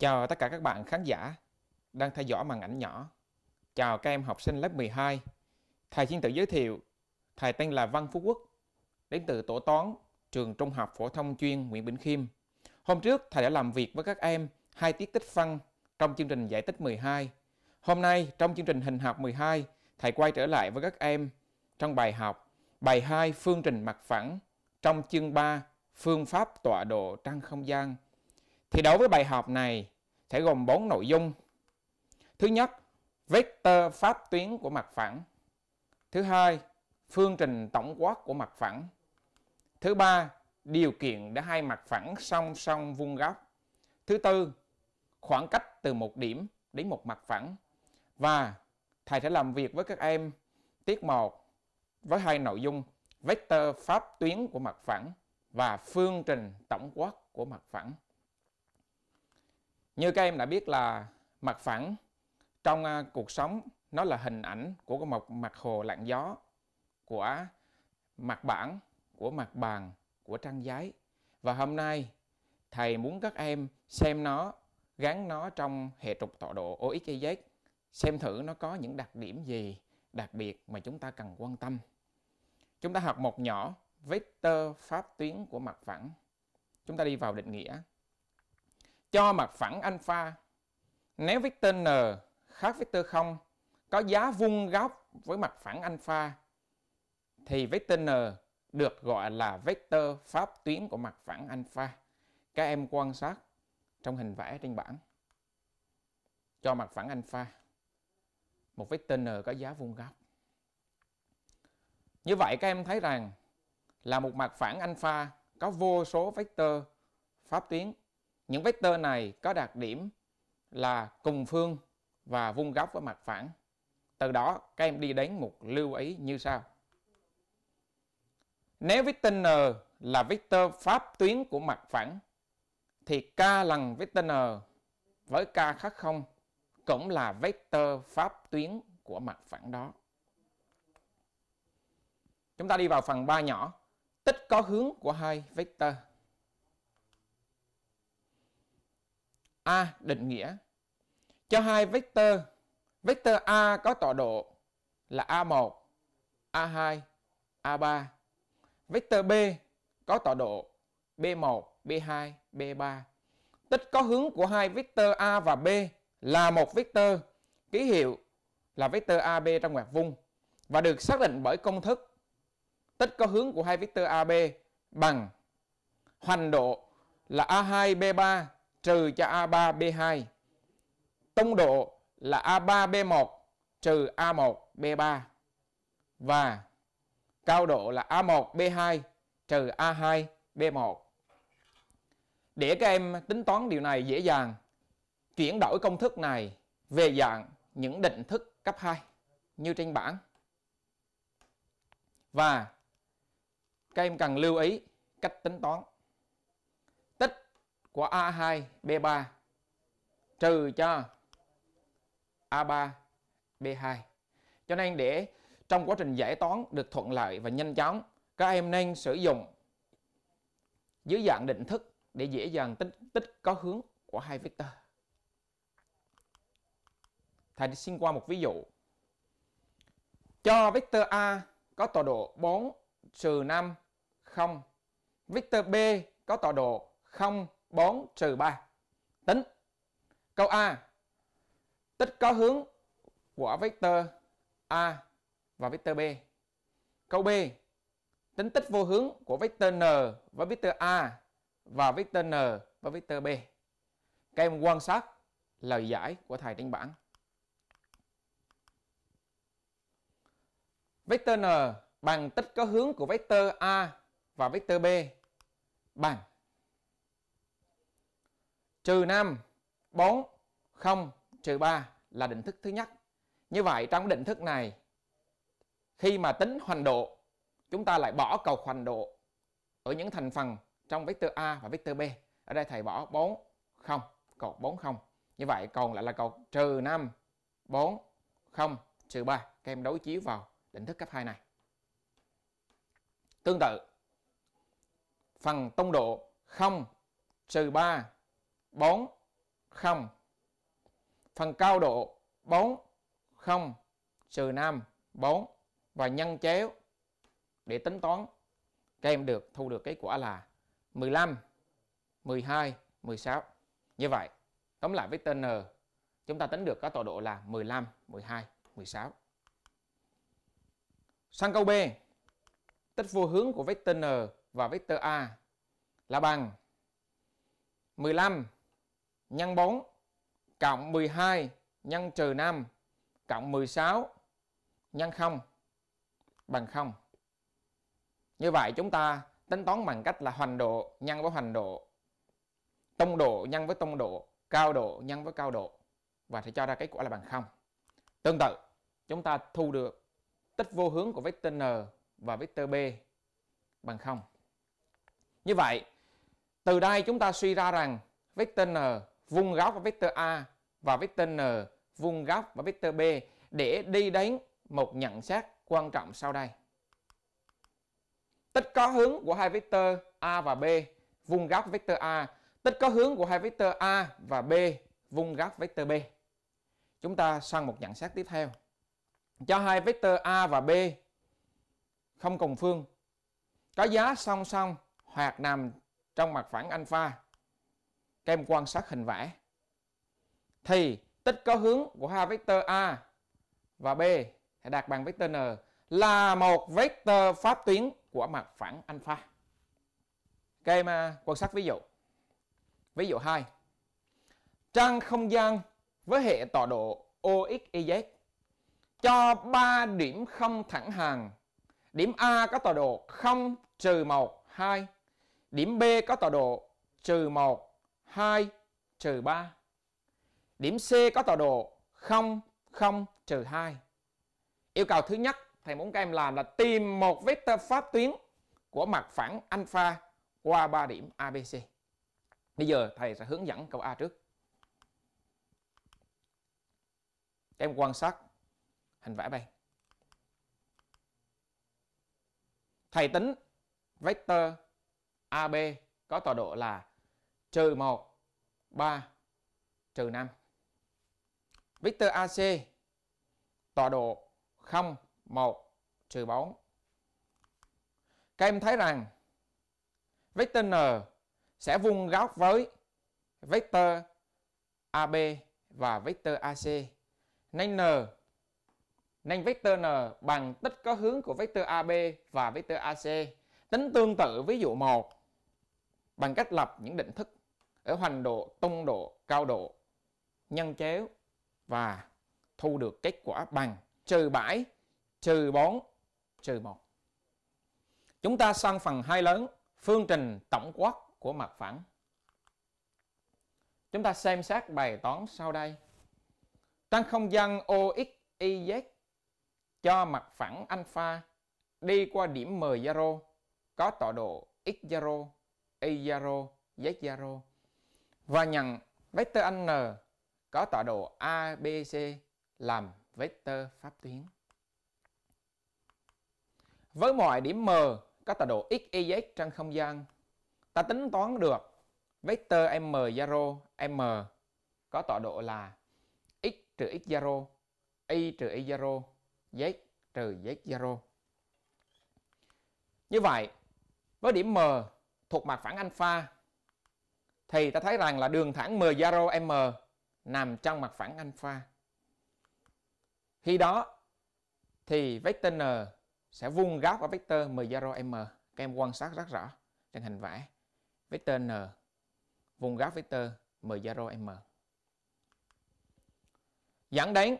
Chào tất cả các bạn khán giả đang theo dõi màn ảnh nhỏ. Chào các em học sinh lớp 12. Thầy xin tự giới thiệu, thầy tên là Văn Phú Quốc, đến từ tổ toán trường Trung học phổ thông chuyên Nguyễn bình Khiêm. Hôm trước thầy đã làm việc với các em hai tiết tích phân trong chương trình giải tích 12. Hôm nay trong chương trình hình học 12, thầy quay trở lại với các em trong bài học bài 2 phương trình mặt phẳng trong chương 3 phương pháp tọa độ trăng không gian thì đối với bài học này sẽ gồm 4 nội dung. Thứ nhất, vector pháp tuyến của mặt phẳng. Thứ hai, phương trình tổng quát của mặt phẳng. Thứ ba, điều kiện để hai mặt phẳng song song vuông góc. Thứ tư, khoảng cách từ một điểm đến một mặt phẳng. Và thầy sẽ làm việc với các em tiết 1 với hai nội dung vector pháp tuyến của mặt phẳng và phương trình tổng quát của mặt phẳng. Như các em đã biết là mặt phẳng trong à, cuộc sống nó là hình ảnh của một mặt hồ lặng gió, của mặt bản, của mặt bàn, của trang giấy. Và hôm nay thầy muốn các em xem nó, gắn nó trong hệ trục tọa độ OXYZ, xem thử nó có những đặc điểm gì đặc biệt mà chúng ta cần quan tâm. Chúng ta học một nhỏ vector pháp tuyến của mặt phẳng. Chúng ta đi vào định nghĩa cho mặt phẳng alpha. Nếu vector n khác vector 0 có giá vuông góc với mặt phẳng alpha thì vector n được gọi là vector pháp tuyến của mặt phẳng alpha. Các em quan sát trong hình vẽ trên bảng cho mặt phẳng alpha một vector n có giá vuông góc. Như vậy các em thấy rằng là một mặt phẳng alpha có vô số vector pháp tuyến những vector này có đặc điểm là cùng phương và vuông góc với mặt phẳng. Từ đó các em đi đến một lưu ý như sau. Nếu vector n là vector pháp tuyến của mặt phẳng thì k lần vector n với k khác không cũng là vector pháp tuyến của mặt phẳng đó. Chúng ta đi vào phần 3 nhỏ, tích có hướng của hai vector. A. Định nghĩa Cho hai vector Vector A có tọa độ là A1, A2, A3 Vector B có tọa độ B1, B2, B3 Tích có hướng của hai vector A và B là một vector ký hiệu là vector AB trong ngoặc vuông và được xác định bởi công thức tích có hướng của hai vector AB bằng hoành độ là A2 B3 trừ cho A3B2. Tông độ là A3B1 trừ A1B3 và cao độ là A1B2 trừ A2B1. Để các em tính toán điều này dễ dàng, chuyển đổi công thức này về dạng những định thức cấp 2 như trên bảng. Và các em cần lưu ý cách tính toán của A2 B3 trừ cho A3 B2. Cho nên để trong quá trình giải toán được thuận lợi và nhanh chóng, các em nên sử dụng dưới dạng định thức để dễ dàng tích tích có hướng của hai vector. Thầy xin qua một ví dụ. Cho vector A có tọa độ 4 trừ 5 0. Vector B có tọa độ 0 4 trừ 3. Tính. Câu A. Tích có hướng của vector A và vector B. Câu B. Tính tích vô hướng của vector N và vector A và vector N và vector B. Các em quan sát lời giải của thầy trên bảng. Vector N bằng tích có hướng của vector A và vector B bằng trừ 5, 4, 0, trừ 3 là định thức thứ nhất. Như vậy trong định thức này, khi mà tính hoành độ, chúng ta lại bỏ cầu hoành độ ở những thành phần trong vector A và vector B. Ở đây thầy bỏ 4, 0, cầu 4, 0. Như vậy còn lại là cầu trừ 5, 4, 0, trừ 3. Các em đối chiếu vào định thức cấp 2 này. Tương tự, phần tông độ 0, trừ 3, 4 không phần cao độ 4 không trừ năm 4 và nhân chéo để tính toán các em được thu được kết quả là 15 12 16 như vậy tóm lại với tên N chúng ta tính được các tọa độ là 15 12 16 sang câu B tích vô hướng của vectơ N và vectơ A là bằng 15 nhân 4 cộng 12 nhân trừ 5 cộng 16 nhân 0 bằng 0. Như vậy chúng ta tính toán bằng cách là hoành độ nhân với hoành độ, tông độ nhân với tông độ, cao độ nhân với cao độ và sẽ cho ra kết quả là bằng 0. Tương tự, chúng ta thu được tích vô hướng của vectơ n và vectơ b bằng 0. Như vậy, từ đây chúng ta suy ra rằng vectơ n vung góc với vector A và vector N vung góc với vector B để đi đến một nhận xét quan trọng sau đây. Tích có hướng của hai vector A và B vung góc vector A, tích có hướng của hai vector A và B vung góc vector B. Chúng ta sang một nhận xét tiếp theo. Cho hai vector A và B không cùng phương có giá song song hoặc nằm trong mặt phẳng alpha các em quan sát hình vẽ thì tích có hướng của hai vectơ A và B sẽ đạt bằng vectơ N là một vectơ pháp tuyến của mặt phẳng alpha. Các em à, quan sát ví dụ. Ví dụ 2. Trang không gian với hệ tọa độ OXYZ cho 3 điểm không thẳng hàng. Điểm A có tọa độ 0 trừ 1, 2. Điểm B có tọa độ trừ 1, 2, trừ 3. Điểm C có tọa độ 0, 0, trừ 2. Yêu cầu thứ nhất, thầy muốn các em làm là tìm một vectơ pháp tuyến của mặt phẳng alpha qua 3 điểm ABC. Bây giờ thầy sẽ hướng dẫn câu A trước. Các em quan sát hình vẽ đây. Thầy tính vectơ AB có tọa độ là trừ 1, 3, trừ 5. Vector AC tọa độ 0, 1, trừ 4. Các em thấy rằng vector N sẽ vuông góc với vector AB và vector AC. Nên N nên vector N bằng tích có hướng của vector AB và vector AC. Tính tương tự ví dụ 1 bằng cách lập những định thức ở hoành độ, tung độ, cao độ, nhân chéo và thu được kết quả bằng trừ 7, trừ 4, trừ 1. Chúng ta sang phần 2 lớn, phương trình tổng quát của mặt phẳng. Chúng ta xem xét bài toán sau đây. Trong không gian OXYZ cho mặt phẳng alpha đi qua điểm M0 có tọa độ x0, y0, z0 và nhận vector n có tọa độ ABC làm vector pháp tuyến. Với mọi điểm M có tọa độ x, y, z trong không gian, ta tính toán được vector m zero m có tọa độ là x trừ x zero, y trừ y zero, z trừ z zero. Như vậy, với điểm M thuộc mặt phẳng alpha thì ta thấy rằng là đường thẳng M0 M nằm trong mặt phẳng alpha. Khi đó thì vector N sẽ vuông góc ở vector M0 M. Các em quan sát rất rõ trên hình vẽ. Vector N vuông góc vector M0 M. Dẫn đến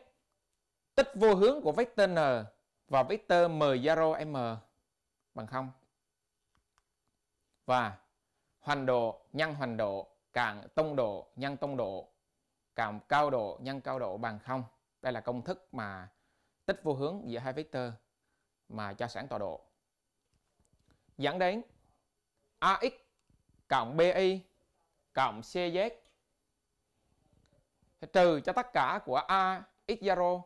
tích vô hướng của vector N và vector M0 M bằng 0. Và hoàn độ nhân hoàn độ càng tông độ nhân tông độ càng cao độ nhân cao độ bằng không đây là công thức mà tích vô hướng giữa hai vectơ mà cho sáng tọa độ dẫn đến ax cộng bi cộng cz trừ cho tất cả của ax zero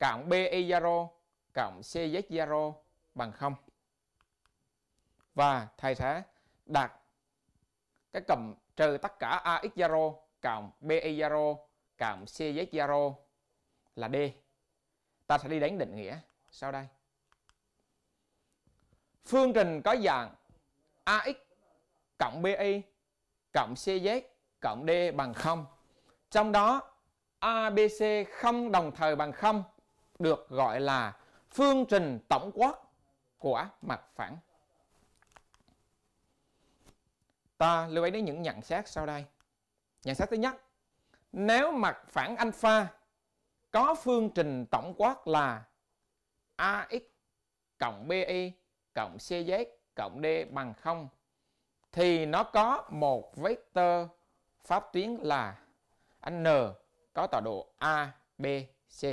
cộng bi zero cộng cz zero bằng không và thay thế đặt cái cầm trừ tất cả AX Zaro cộng BE Zaro cộng CZ Zaro là D. Ta sẽ đi đánh định nghĩa sau đây. Phương trình có dạng AX cộng BI cộng CZ cộng D bằng 0. Trong đó ABC không đồng thời bằng 0 được gọi là phương trình tổng quát của mặt phẳng. ta lưu ý đến những nhận xét sau đây. Nhận xét thứ nhất, nếu mặt phẳng alpha có phương trình tổng quát là AX cộng BI cộng CZ cộng D bằng 0 thì nó có một vectơ pháp tuyến là N có tọa độ A, B, C.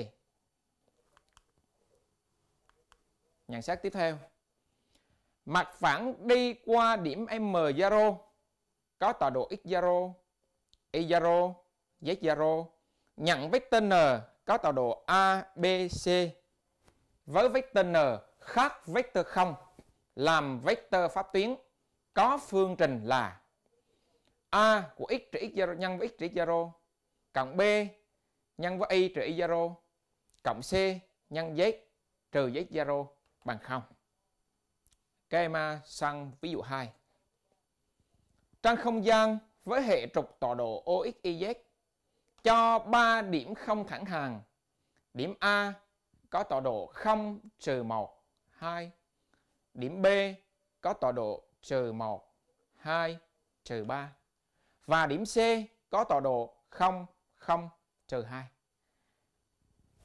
Nhận xét tiếp theo. Mặt phẳng đi qua điểm M0 có tọa độ x zero, y zero, z zero. nhận vector N có tọa độ A, B, C với vector N khác vector 0 làm vector pháp tuyến có phương trình là A của x trừ x zero nhân với x trừ x zero cộng B nhân với y trừ y zero cộng C nhân z trừ z zero bằng 0. Các em sang ví dụ 2 trang không gian với hệ trục tọa độ OXYZ cho 3 điểm không thẳng hàng. Điểm A có tọa độ 0 trừ 1, 2. Điểm B có tọa độ trừ 1, 2, trừ 3. Và điểm C có tọa độ 0, 0, trừ 2.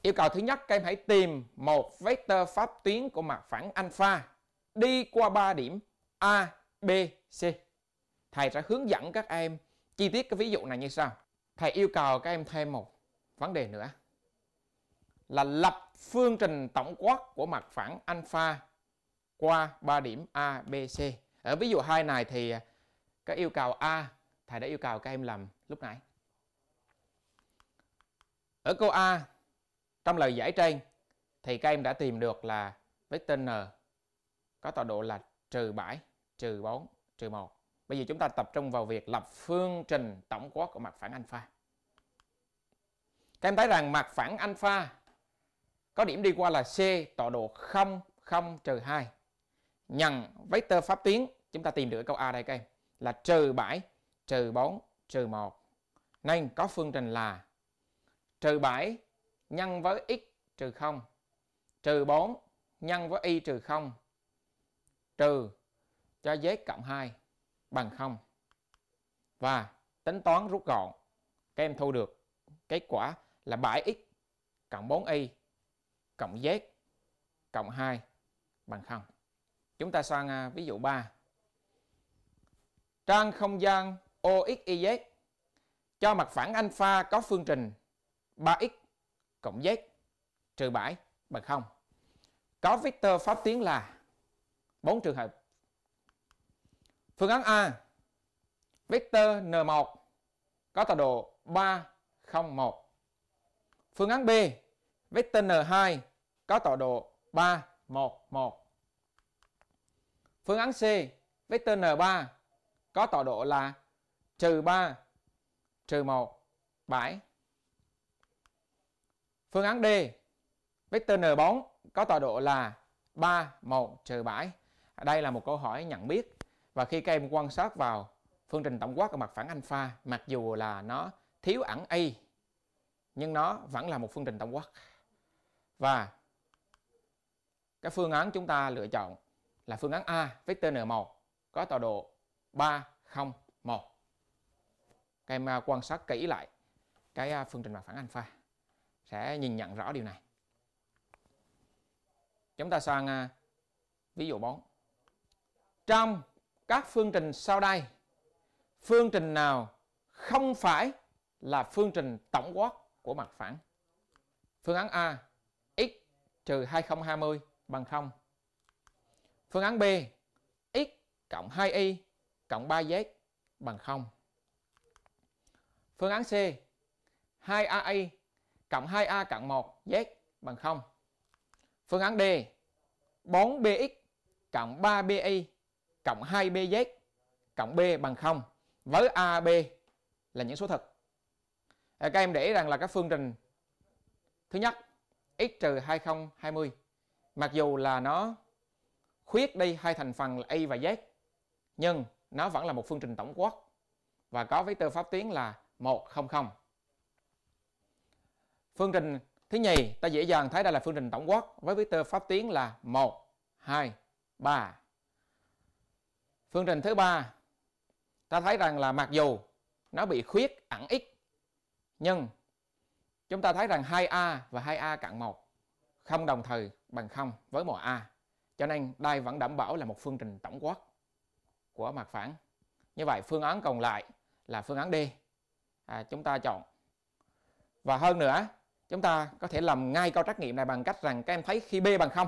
Yêu cầu thứ nhất, các em hãy tìm một vectơ pháp tuyến của mặt phẳng alpha đi qua 3 điểm A, B, C thầy sẽ hướng dẫn các em chi tiết cái ví dụ này như sau. Thầy yêu cầu các em thêm một vấn đề nữa là lập phương trình tổng quát của mặt phẳng alpha qua 3 điểm A, B, C. Ở ví dụ hai này thì cái yêu cầu A thầy đã yêu cầu các em làm lúc nãy. Ở câu A trong lời giải trên thì các em đã tìm được là vectơ n có tọa độ là trừ 7, trừ 4, trừ 1. Bây giờ chúng ta tập trung vào việc lập phương trình tổng quát của mặt phẳng alpha. Các em thấy rằng mặt phẳng alpha có điểm đi qua là C tọa độ 0, 0, trừ 2. Nhận vector pháp tuyến, chúng ta tìm được câu A đây các em, là trừ 7, trừ 4, trừ 1. Nên có phương trình là trừ 7 nhân với x trừ 0, trừ 4 nhân với y trừ 0, trừ cho z cộng 2 bằng không và tính toán rút gọn các em thu được kết quả là 7x cộng 4y cộng z cộng 2 bằng 0. Chúng ta sang à, ví dụ 3. Trang không gian OXYZ cho mặt phẳng alpha có phương trình 3x cộng z trừ 7 bằng 0. Có vector pháp tuyến là 4 trường hợp Phương án A Vector N1 có tọa độ 3, 0, 1 Phương án B Vector N2 có tọa độ 3, 1, 1 Phương án C Vector N3 có tọa độ là trừ 3, trừ 1, 7 Phương án D Vector N4 có tọa độ là 3, 1, trừ 7 Đây là một câu hỏi nhận biết và khi các em quan sát vào phương trình tổng quát ở mặt phẳng alpha, mặc dù là nó thiếu ẩn A, nhưng nó vẫn là một phương trình tổng quát. Và cái phương án chúng ta lựa chọn là phương án A, vector N1 có tọa độ 3, 0, 1. Các em à, quan sát kỹ lại cái à, phương trình mặt phẳng alpha sẽ nhìn nhận rõ điều này. Chúng ta sang à, ví dụ 4. Trong các phương trình sau đây. Phương trình nào không phải là phương trình tổng quát của mặt phẳng? Phương án A x trừ 2020 bằng 0. Phương án B x cộng 2y cộng 3z bằng 0. Phương án C 2ai cộng 2a cộng 1z bằng 0. Phương án D 4bx cộng 3bi cộng 2BZ cộng B bằng 0 với AB là những số thực. À, các em để ý rằng là các phương trình thứ nhất x trừ 2020 mặc dù là nó khuyết đi hai thành phần là A và Z nhưng nó vẫn là một phương trình tổng quát và có vectơ pháp tuyến là 100. Phương trình thứ nhì ta dễ dàng thấy đây là phương trình tổng quát với vectơ pháp tuyến là 1 2 3 phương trình thứ ba ta thấy rằng là mặc dù nó bị khuyết ẩn x nhưng chúng ta thấy rằng 2a và 2a cặn 1 không đồng thời bằng 0 với mọi a cho nên đây vẫn đảm bảo là một phương trình tổng quát của mặt phẳng như vậy phương án còn lại là phương án D à, chúng ta chọn và hơn nữa chúng ta có thể làm ngay câu trắc nghiệm này bằng cách rằng các em thấy khi B bằng 0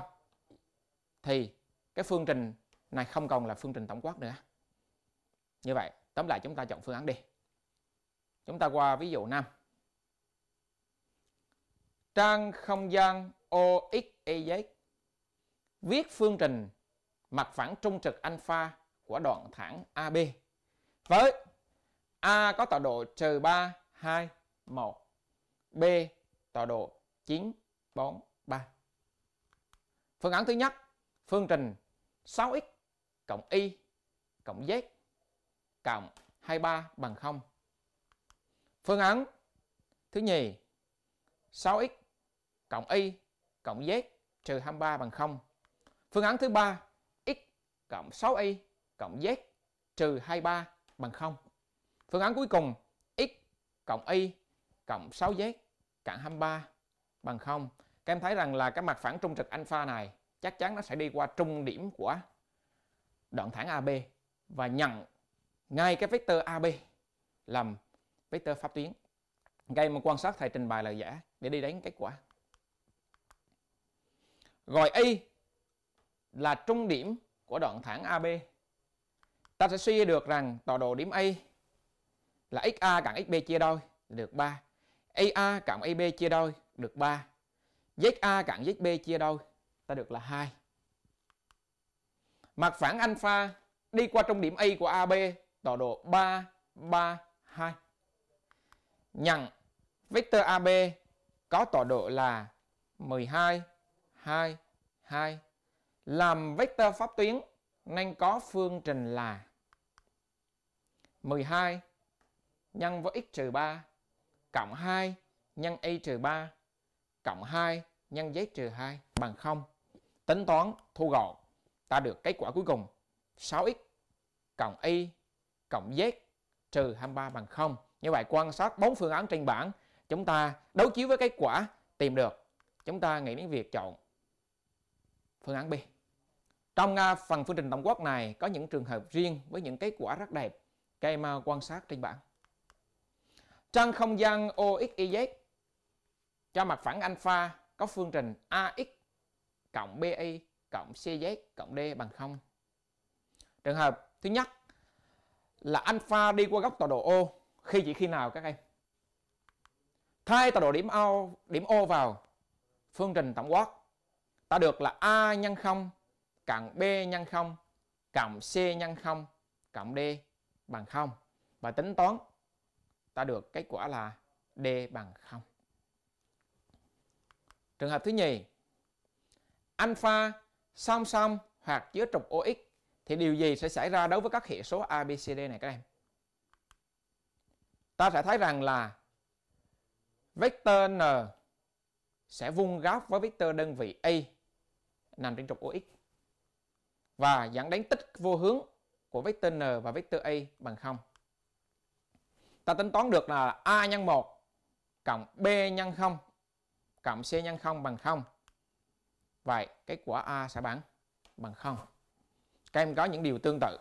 thì cái phương trình này không còn là phương trình tổng quát nữa như vậy tóm lại chúng ta chọn phương án D chúng ta qua ví dụ 5 trang không gian OXEZ viết phương trình mặt phẳng trung trực alpha của đoạn thẳng AB với A có tọa độ trừ 3, 2, 1 B tọa độ 9, 4, 3 Phương án thứ nhất, phương trình 6x cộng y cộng z cộng 23 bằng 0. Phương án thứ nhì 6x cộng y cộng z trừ 23 bằng 0. Phương án thứ ba x cộng 6y cộng z trừ 23 bằng 0. Phương án cuối cùng x cộng y cộng 6z cạn 23 bằng 0. Các em thấy rằng là cái mặt phẳng trung trực alpha này chắc chắn nó sẽ đi qua trung điểm của đoạn thẳng AB và nhận ngay cái vector AB làm vector pháp tuyến. Gây mà quan sát thầy trình bày là giả để đi đến kết quả. Gọi Y là trung điểm của đoạn thẳng AB. Ta sẽ suy được rằng tọa độ điểm A là XA cộng XB chia đôi được 3. AA cộng AB chia đôi được 3. ZA cộng ZB chia đôi ta được là 2. Mặt phẳng alpha đi qua trung điểm Y của AB tọa độ 3, 3, 2. Nhận vector AB có tọa độ là 12, 2, 2. Làm vector pháp tuyến nên có phương trình là 12 nhân với x trừ 3 cộng 2 nhân y trừ 3 cộng 2 nhân z trừ 2 bằng 0. Tính toán thu gọn ta được kết quả cuối cùng 6x cộng y cộng z trừ 23 bằng 0. Như vậy quan sát bốn phương án trên bảng, chúng ta đối chiếu với kết quả tìm được. Chúng ta nghĩ đến việc chọn phương án B. Trong à, phần phương trình tổng quát này có những trường hợp riêng với những kết quả rất đẹp. cây em à, quan sát trên bảng. Trong không gian OXYZ cho mặt phẳng alpha có phương trình AX cộng BY cộng CZ cộng D bằng 0. Trường hợp thứ nhất là alpha đi qua góc tọa độ O khi chỉ khi nào các em? Thay tọa độ điểm O, điểm O vào phương trình tổng quát ta được là A nhân 0 cộng B nhân 0 cộng C nhân 0 cộng D bằng 0 và tính toán ta được kết quả là D bằng 0. Trường hợp thứ nhì, alpha song song hoặc chứa trục OX thì điều gì sẽ xảy ra đối với các hệ số ABCD này các em? Ta sẽ thấy rằng là vector N sẽ vuông góc với vector đơn vị a nằm trên trục OX và dẫn đến tích vô hướng của vector N và vector a bằng 0. Ta tính toán được là A nhân 1 cộng B nhân 0 cộng C nhân 0 bằng 0 Vậy kết quả A sẽ bằng bằng 0. Các em có những điều tương tự.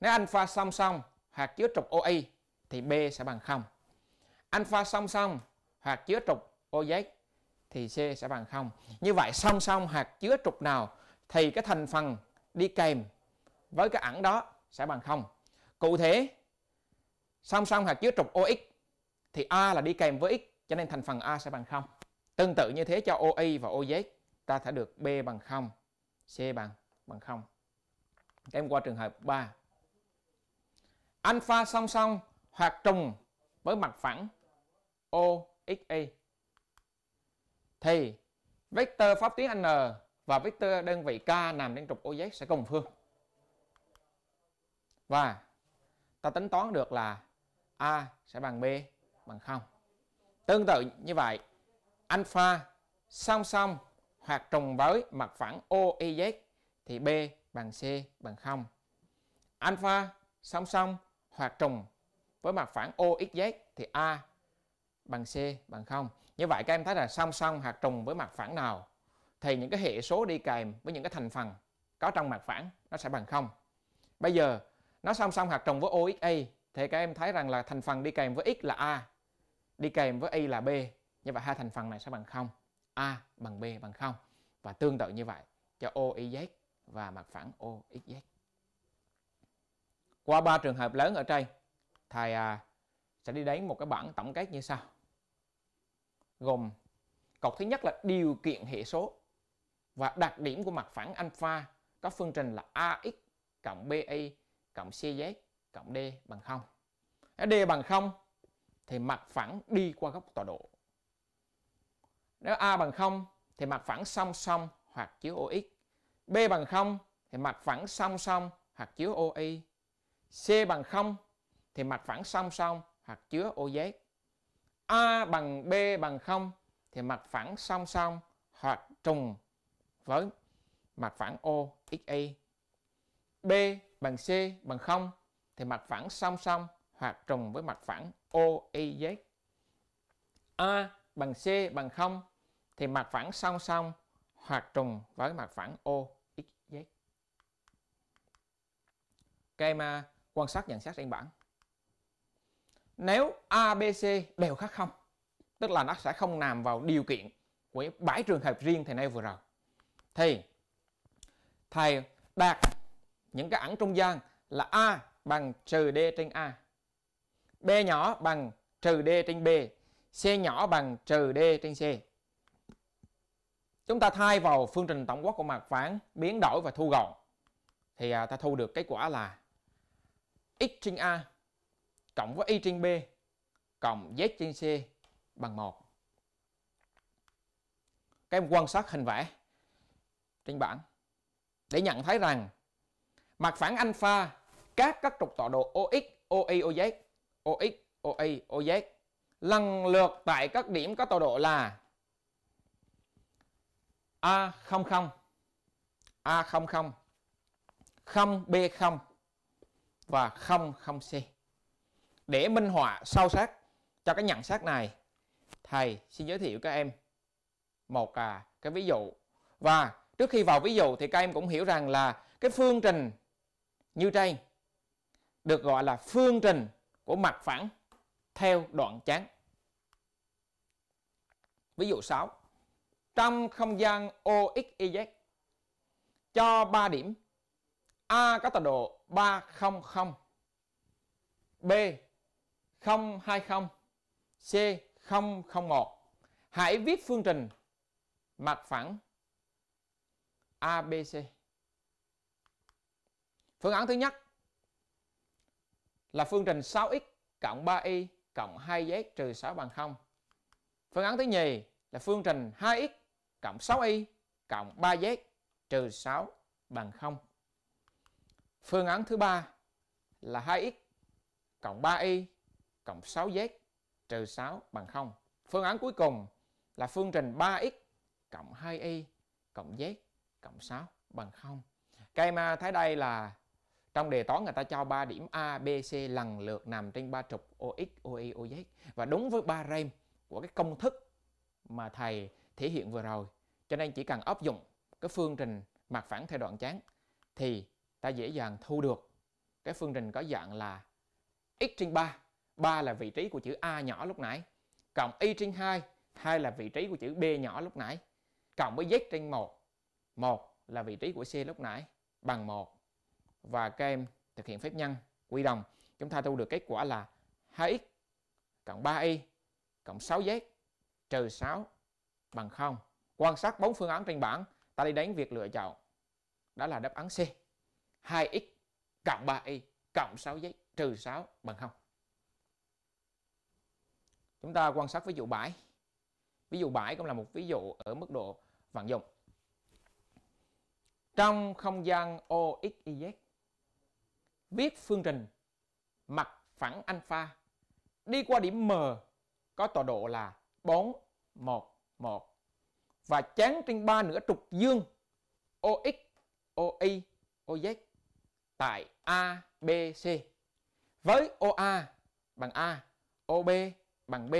Nếu alpha song song hoặc chứa trục OI thì B sẽ bằng 0. Alpha song song hoặc chứa trục OZ thì C sẽ bằng 0. Như vậy song song hoặc chứa trục nào thì cái thành phần đi kèm với cái ẩn đó sẽ bằng 0. Cụ thể song song hoặc chứa trục OX thì A là đi kèm với X cho nên thành phần A sẽ bằng 0. Tương tự như thế cho OI và OZ ta sẽ được B bằng 0, C bằng bằng 0. Em qua trường hợp 3. Alpha song song hoặc trùng với mặt phẳng OXA thì vector pháp tuyến N và vector đơn vị K nằm trên trục OZ sẽ cùng phương. Và ta tính toán được là A sẽ bằng B bằng 0. Tương tự như vậy, alpha song song hoặc trùng với mặt phẳng OIZ e thì B bằng C bằng 0. Alpha song song hoặc trùng với mặt phẳng OXZ e thì A bằng C bằng 0. Như vậy các em thấy là song song hoặc trùng với mặt phẳng nào thì những cái hệ số đi kèm với những cái thành phần có trong mặt phẳng nó sẽ bằng 0. Bây giờ nó song song hoặc trùng với OXA thì các em thấy rằng là thành phần đi kèm với X là A, đi kèm với Y là B như vậy hai thành phần này sẽ bằng không A bằng B bằng không và tương tự như vậy cho OYZ và mặt phẳng OXZ. Qua ba trường hợp lớn ở trên, thầy à, sẽ đi đến một cái bảng tổng kết như sau. Gồm cột thứ nhất là điều kiện hệ số và đặc điểm của mặt phẳng alpha có phương trình là AX cộng BI cộng CZ cộng D bằng 0. D bằng 0 thì mặt phẳng đi qua góc tọa độ nếu A bằng 0 thì mặt phẳng song song hoặc chiếu OX. B bằng 0 thì mặt phẳng song song hoặc chiếu OY. C bằng 0 thì mặt phẳng song song hoặc chứa OZ. A bằng B bằng 0 thì mặt phẳng song song hoặc trùng với mặt phẳng OXA. B bằng C bằng 0 thì mặt phẳng song song hoặc trùng với mặt phẳng OEZ. A bằng C bằng 0 thì mặt phẳng song song hoặc trùng với mặt phẳng OXZ. Các em quan sát nhận xét trên bảng. Nếu ABC đều khác không, tức là nó sẽ không nằm vào điều kiện của bảy trường hợp riêng thầy nêu vừa rồi. Thì thầy đạt những cái ẩn trung gian là A bằng trừ D trên A, B nhỏ bằng trừ D trên B, C nhỏ bằng trừ D trên C Chúng ta thay vào phương trình tổng quát của mặt phẳng biến đổi và thu gọn thì à, ta thu được kết quả là x trên a cộng với y trên b cộng z trên c bằng 1. Các em quan sát hình vẽ trên bảng để nhận thấy rằng mặt phẳng alpha các các trục tọa độ OX, oy OZ, OX, oy OZ lần lượt tại các điểm có tọa độ là A00 A00 0B0 và 00C để minh họa sâu sắc cho cái nhận xét này thầy xin giới thiệu các em một à, cái ví dụ và trước khi vào ví dụ thì các em cũng hiểu rằng là cái phương trình như trên được gọi là phương trình của mặt phẳng theo đoạn chán ví dụ 6 trong không gian OXYZ cho 3 điểm A có tọa độ 300 B 020 C 001 Hãy viết phương trình mặt phẳng ABC Phương án thứ nhất là phương trình 6x cộng 3y cộng 2z trừ 6 bằng 0. Phương án thứ nhì là phương trình 2x cộng 6y cộng 3z trừ 6 bằng 0. Phương án thứ ba là 2x cộng 3y cộng 6z trừ 6 bằng 0. Phương án cuối cùng là phương trình 3x cộng 2y cộng z cộng 6 bằng 0. Các em à, thấy đây là trong đề toán người ta cho 3 điểm A, B, C lần lượt nằm trên ba trục OX, OY, OZ và đúng với ba rem của cái công thức mà thầy thể hiện vừa rồi. Cho nên chỉ cần áp dụng cái phương trình mặt phẳng theo đoạn chán thì ta dễ dàng thu được cái phương trình có dạng là x trên 3, 3 là vị trí của chữ A nhỏ lúc nãy, cộng y trên 2, 2 là vị trí của chữ B nhỏ lúc nãy, cộng với z trên 1, 1 là vị trí của C lúc nãy bằng 1. Và các em thực hiện phép nhân quy đồng, chúng ta thu được kết quả là 2x cộng 3y cộng 6z trừ 6 bằng 0. Quan sát bốn phương án trên bảng, ta đi đến việc lựa chọn. Đó là đáp án C. 2x cộng 3y cộng 6z trừ 6 bằng 0. Chúng ta quan sát ví dụ bãi Ví dụ bãi cũng là một ví dụ ở mức độ vận dụng. Trong không gian OXYZ, viết phương trình mặt phẳng alpha đi qua điểm M có tọa độ là 4, 1, 1 và chán trên ba nửa trục dương OX, OY, OZ tại A, B, C với OA bằng A, OB bằng B,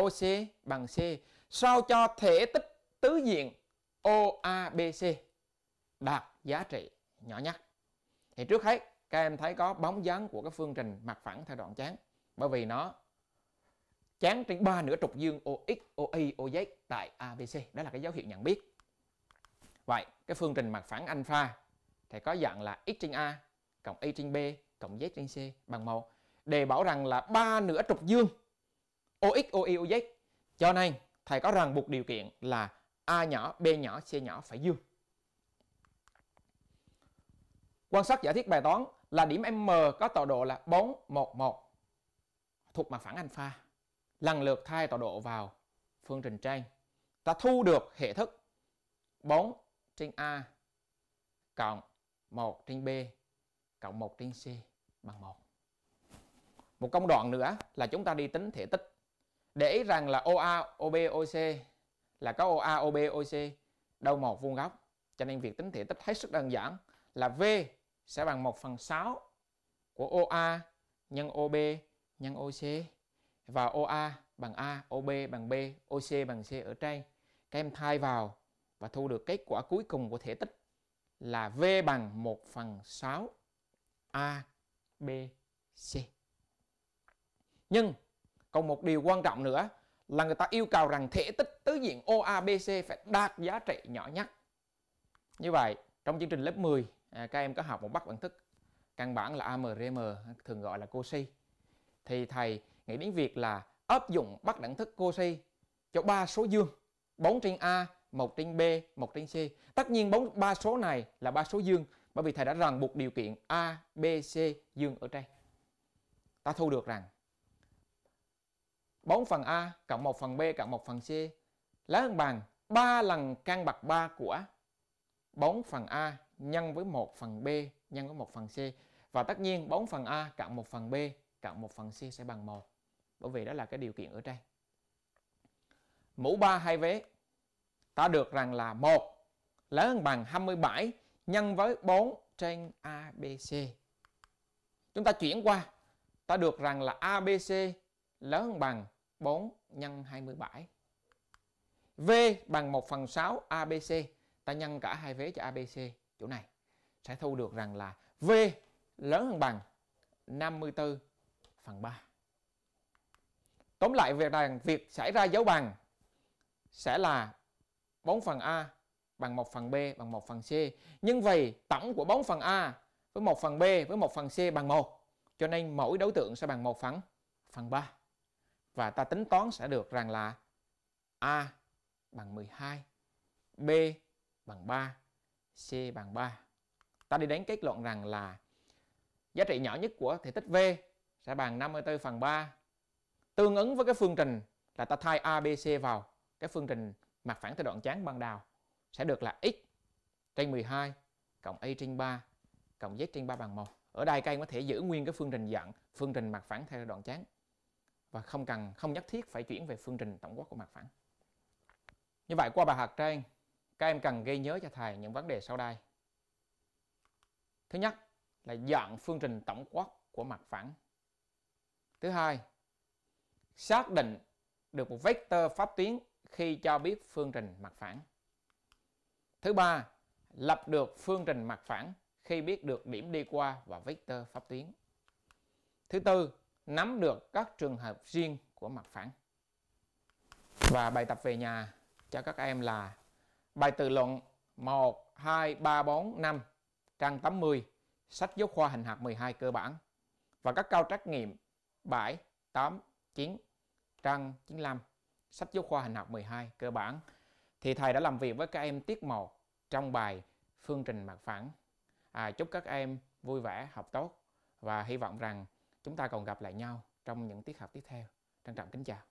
OC bằng C sao cho thể tích tứ diện OABC đạt giá trị nhỏ nhất. Thì trước hết các em thấy có bóng dáng của cái phương trình mặt phẳng theo đoạn chán bởi vì nó chán trên ba nửa trục dương OX, OA, OZ tại ABC. Đó là cái dấu hiệu nhận biết. Vậy, cái phương trình mặt phẳng alpha thì có dạng là x trên A cộng y trên B cộng z trên C bằng 1. Đề bảo rằng là ba nửa trục dương OX, OY, OZ. Cho nên thầy có rằng buộc điều kiện là A nhỏ, B nhỏ, C nhỏ phải dương. Quan sát giả thiết bài toán là điểm M có tọa độ là 4, 1, 1 thuộc mặt phẳng alpha lần lượt thay tọa độ vào phương trình trên. Ta thu được hệ thức 4 trên A cộng 1 trên B cộng 1 trên C bằng 1. Một công đoạn nữa là chúng ta đi tính thể tích. Để ý rằng là OA, OB, OC là có OA, OB, OC đâu một vuông góc. Cho nên việc tính thể tích hết sức đơn giản là V sẽ bằng 1 phần 6 của OA nhân OB nhân OC và OA bằng A, OB bằng B, OC bằng C ở trên. Các em thay vào và thu được kết quả cuối cùng của thể tích là V bằng 1 phần 6 A, B, C. Nhưng còn một điều quan trọng nữa là người ta yêu cầu rằng thể tích tứ diện OABC phải đạt giá trị nhỏ nhất. Như vậy, trong chương trình lớp 10, à, các em có học một bắt bản thức căn bản là AMRM, thường gọi là COSI. Thì thầy nghĩ đến việc là áp dụng bắt đẳng thức Cauchy cho ba số dương 4 trên A, 1 trên B, 1 trên C. Tất nhiên bốn ba số này là ba số dương bởi vì thầy đã ràng buộc điều kiện A, B, C dương ở trên. Ta thu được rằng 4 phần A cộng 1 phần B cộng 1 phần C lớn hơn bằng 3 lần căn bậc 3 của 4 phần A nhân với 1 phần B nhân với 1 phần C. Và tất nhiên 4 phần A cộng 1 phần B cộng 1 phần C sẽ bằng 1 bởi vì đó là cái điều kiện ở trên mũ 3 hai vế ta được rằng là một lớn bằng 27 nhân với 4 trên ABC chúng ta chuyển qua ta được rằng là ABC lớn bằng 4 nhân 27 V bằng 1 phần 6 ABC ta nhân cả hai vế cho ABC chỗ này sẽ thu được rằng là V lớn hơn bằng 54 phần 3 Tóm lại về rằng việc xảy ra dấu bằng sẽ là 4 phần A bằng 1 phần B bằng 1 phần C. Nhưng vậy tổng của 4 phần A với 1 phần B với 1 phần C bằng 1. Cho nên mỗi đối tượng sẽ bằng 1 phần phần 3. Và ta tính toán sẽ được rằng là A bằng 12, B bằng 3, C bằng 3. Ta đi đến kết luận rằng là giá trị nhỏ nhất của thể tích V sẽ bằng 54 phần 3 Tương ứng với cái phương trình là ta thay ABC vào cái phương trình mặt phẳng theo đoạn chán ban đào sẽ được là x trên 12 cộng y trên 3 cộng z trên 3 bằng 1. Ở đây các em có thể giữ nguyên cái phương trình dặn, phương trình mặt phẳng theo đoạn chán và không cần không nhất thiết phải chuyển về phương trình tổng quát của mặt phẳng. Như vậy qua bài học trên, các em cần ghi nhớ cho thầy những vấn đề sau đây. Thứ nhất là dạng phương trình tổng quát của mặt phẳng. Thứ hai xác định được một vector pháp tuyến khi cho biết phương trình mặt phẳng. Thứ ba, lập được phương trình mặt phẳng khi biết được điểm đi qua và vector pháp tuyến. Thứ tư, nắm được các trường hợp riêng của mặt phẳng. Và bài tập về nhà cho các em là bài tự luận 1, 2, 3, 4, 5, trang 80, sách giáo khoa hình học 12 cơ bản và các câu trắc nghiệm 7, 8, 9, trang 95, sách giáo khoa hình học 12 cơ bản thì thầy đã làm việc với các em tiết 1 trong bài phương trình mặt phẳng. À, chúc các em vui vẻ, học tốt và hy vọng rằng chúng ta còn gặp lại nhau trong những tiết học tiếp theo. Trân trọng kính chào.